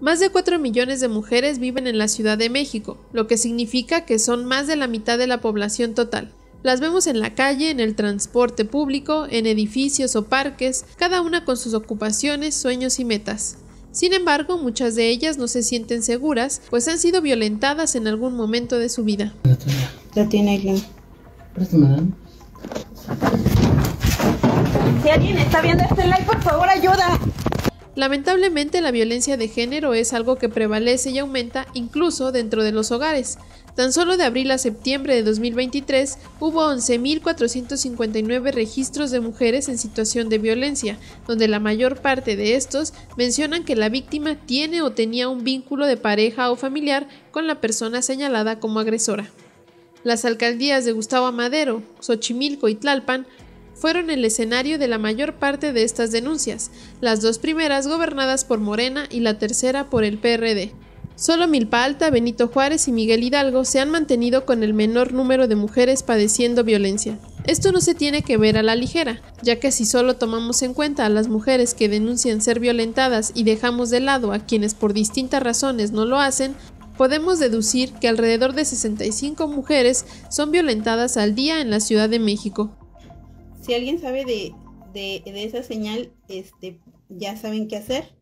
Más de 4 millones de mujeres viven en la Ciudad de México, lo que significa que son más de la mitad de la población total. Las vemos en la calle, en el transporte público, en edificios o parques, cada una con sus ocupaciones, sueños y metas. Sin embargo, muchas de ellas no se sienten seguras, pues han sido violentadas en algún momento de su vida. La tiene Si alguien está viendo este like, por favor, ayuda. Lamentablemente la violencia de género es algo que prevalece y aumenta incluso dentro de los hogares. Tan solo de abril a septiembre de 2023 hubo 11.459 registros de mujeres en situación de violencia, donde la mayor parte de estos mencionan que la víctima tiene o tenía un vínculo de pareja o familiar con la persona señalada como agresora. Las alcaldías de Gustavo Amadero, Xochimilco y Tlalpan fueron el escenario de la mayor parte de estas denuncias, las dos primeras gobernadas por Morena y la tercera por el PRD. Solo Milpa Alta, Benito Juárez y Miguel Hidalgo se han mantenido con el menor número de mujeres padeciendo violencia. Esto no se tiene que ver a la ligera, ya que si solo tomamos en cuenta a las mujeres que denuncian ser violentadas y dejamos de lado a quienes por distintas razones no lo hacen, podemos deducir que alrededor de 65 mujeres son violentadas al día en la Ciudad de México. Si alguien sabe de, esa señal, este, ya saben qué hacer.